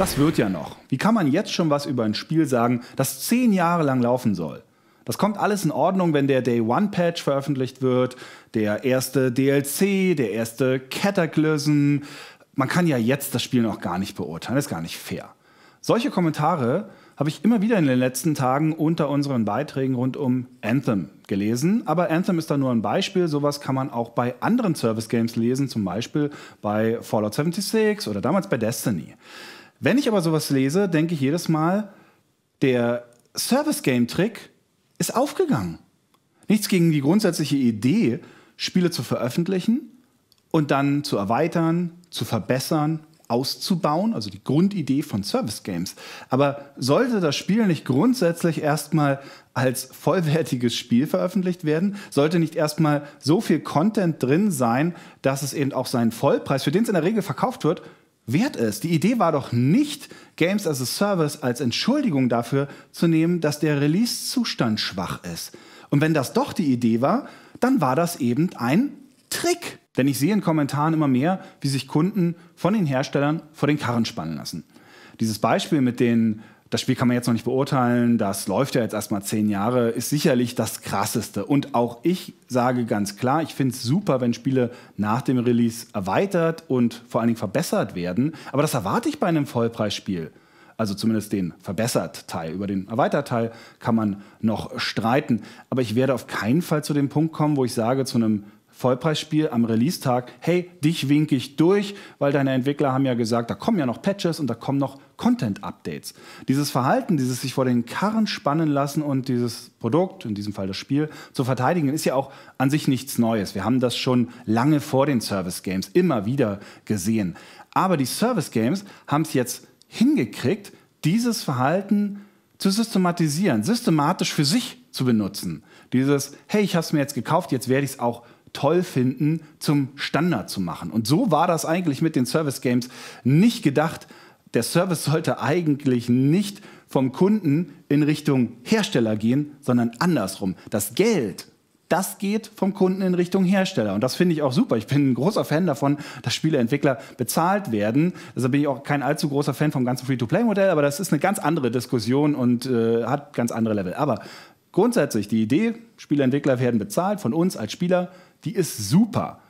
Das wird ja noch. Wie kann man jetzt schon was über ein Spiel sagen, das zehn Jahre lang laufen soll? Das kommt alles in Ordnung, wenn der Day One Patch veröffentlicht wird, der erste DLC, der erste Cataclysm. Man kann ja jetzt das Spiel noch gar nicht beurteilen, das ist gar nicht fair. Solche Kommentare habe ich immer wieder in den letzten Tagen unter unseren Beiträgen rund um Anthem gelesen. Aber Anthem ist da nur ein Beispiel. Sowas kann man auch bei anderen Service Games lesen, zum Beispiel bei Fallout 76 oder damals bei Destiny. Wenn ich aber sowas lese, denke ich jedes Mal, der Service-Game-Trick ist aufgegangen. Nichts gegen die grundsätzliche Idee, Spiele zu veröffentlichen und dann zu erweitern, zu verbessern, auszubauen, also die Grundidee von Service Games. Aber sollte das Spiel nicht grundsätzlich erstmal als vollwertiges Spiel veröffentlicht werden, sollte nicht erstmal so viel Content drin sein, dass es eben auch seinen Vollpreis, für den es in der Regel verkauft wird, wert ist. Die Idee war doch nicht, Games as a Service als Entschuldigung dafür zu nehmen, dass der Release-Zustand schwach ist. Und wenn das doch die Idee war, dann war das eben ein Trick. Denn ich sehe in Kommentaren immer mehr, wie sich Kunden von den Herstellern vor den Karren spannen lassen. Dieses Beispiel mit den das Spiel kann man jetzt noch nicht beurteilen, das läuft ja jetzt erstmal zehn Jahre, ist sicherlich das krasseste. Und auch ich sage ganz klar, ich finde es super, wenn Spiele nach dem Release erweitert und vor allen Dingen verbessert werden. Aber das erwarte ich bei einem Vollpreisspiel. Also zumindest den verbessert Teil. Über den erweitert Teil kann man noch streiten. Aber ich werde auf keinen Fall zu dem Punkt kommen, wo ich sage, zu einem Vollpreisspiel am Release-Tag, hey, dich winke ich durch, weil deine Entwickler haben ja gesagt, da kommen ja noch Patches und da kommen noch Content-Updates. Dieses Verhalten, dieses sich vor den Karren spannen lassen und dieses Produkt, in diesem Fall das Spiel, zu verteidigen, ist ja auch an sich nichts Neues. Wir haben das schon lange vor den Service-Games immer wieder gesehen. Aber die Service-Games haben es jetzt hingekriegt, dieses Verhalten zu systematisieren, systematisch für sich zu benutzen. Dieses, hey, ich habe es mir jetzt gekauft, jetzt werde ich es auch toll finden, zum Standard zu machen. Und so war das eigentlich mit den Service Games nicht gedacht. Der Service sollte eigentlich nicht vom Kunden in Richtung Hersteller gehen, sondern andersrum. Das Geld, das geht vom Kunden in Richtung Hersteller. Und das finde ich auch super. Ich bin ein großer Fan davon, dass Spieleentwickler bezahlt werden. Deshalb bin ich auch kein allzu großer Fan vom ganzen Free-to-Play-Modell, aber das ist eine ganz andere Diskussion und äh, hat ganz andere Level. Aber Grundsätzlich, die Idee, Spieleentwickler werden bezahlt von uns als Spieler, die ist super.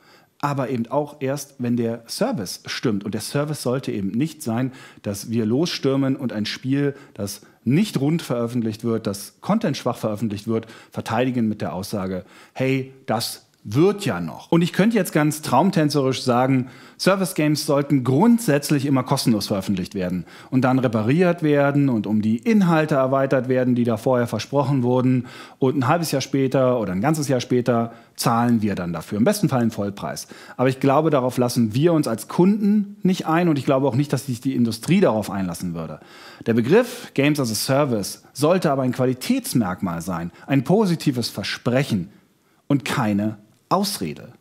Aber eben auch erst, wenn der Service stimmt. Und der Service sollte eben nicht sein, dass wir losstürmen und ein Spiel, das nicht rund veröffentlicht wird, das contentschwach veröffentlicht wird, verteidigen mit der Aussage, hey, das wird ja noch. Und ich könnte jetzt ganz traumtänzerisch sagen, Service Games sollten grundsätzlich immer kostenlos veröffentlicht werden und dann repariert werden und um die Inhalte erweitert werden, die da vorher versprochen wurden. Und ein halbes Jahr später oder ein ganzes Jahr später zahlen wir dann dafür. Im besten Fall einen Vollpreis. Aber ich glaube, darauf lassen wir uns als Kunden nicht ein und ich glaube auch nicht, dass sich die Industrie darauf einlassen würde. Der Begriff Games as a Service sollte aber ein Qualitätsmerkmal sein, ein positives Versprechen und keine Ausrede.